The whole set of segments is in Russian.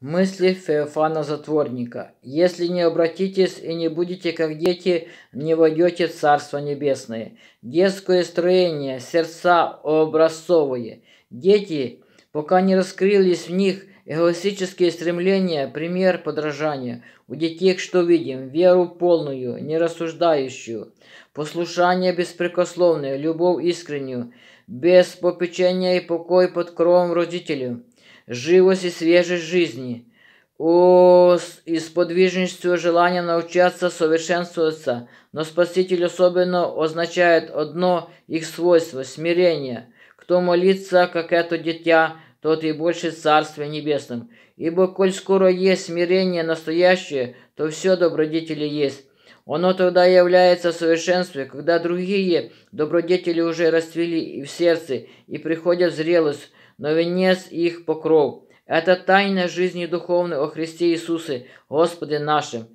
Мысли Феофана-затворника. «Если не обратитесь и не будете как дети, не войдете в Царство Небесное. Детское строение, сердца образцовые. Дети, пока не раскрылись в них эгоистические стремления, пример подражания. У детей что видим? Веру полную, не рассуждающую, послушание беспрекословное, любовь искреннюю, без попечения и покой под кровом родителю» живость и свежесть жизни. О, и с подвижностью желания научаться совершенствоваться. Но Спаситель особенно означает одно их свойство – смирение. Кто молится, как это дитя, тот и больше царства Небесным. Ибо коль скоро есть смирение настоящее, то все добродетели есть. Оно тогда является совершенством, когда другие добродетели уже расцвели и в сердце, и приходят в зрелость, но венец их покров. Это тайна жизни духовной о Христе Иисусе, Господе нашим.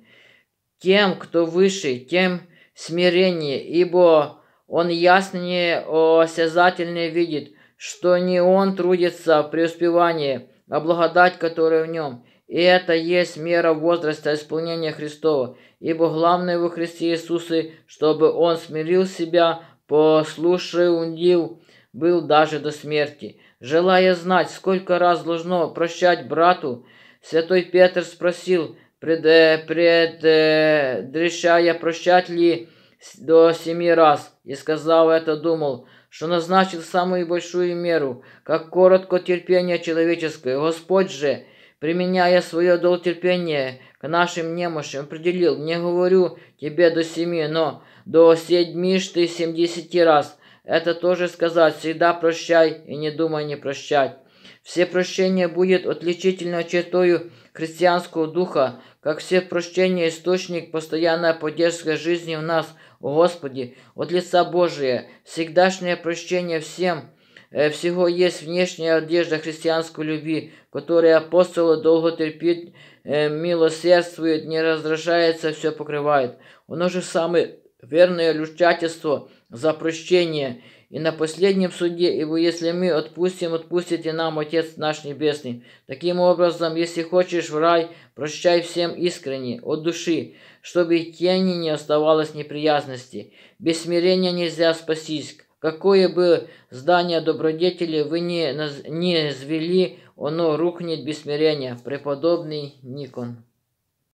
Тем, кто выше, тем смирение, ибо он яснее осязательно видит, что не он трудится в преуспевании, а благодать, которая в нем. И это есть мера возраста исполнения Христова, ибо главное во Христе Иисусе, чтобы он смирил себя, послушал дел был даже до смерти. Желая знать, сколько раз должно прощать брату, святой Петр спросил, пред, предрешая, прощать ли до семи раз, и сказал это, думал, что назначил самую большую меру, как коротко терпение человеческое. Господь же, применяя свое терпения к нашим немощам, определил, не говорю тебе до семи, но до седьми ты семидесяти раз – это тоже сказать «всегда прощай и не думай не прощать». Все прощение будет отличительной чертою христианского духа, как все прощения источник постоянной поддержки жизни в нас, о Господи, от лица Божия, всегдашнее прощение всем. Э, всего есть внешняя одежда христианской любви, которой апостолы долго терпит, э, милосердствует, не раздражается, все покрывает. Оно же самое верное лючатицу за прощение, и на последнем суде, ибо если мы отпустим, отпустите нам Отец наш Небесный. Таким образом, если хочешь в рай, прощай всем искренне, от души, чтобы тени не оставалось неприязности. Без смирения нельзя спастись. Какое бы здание добродетели вы не, не звели, оно рухнет без смирения. Преподобный Никон.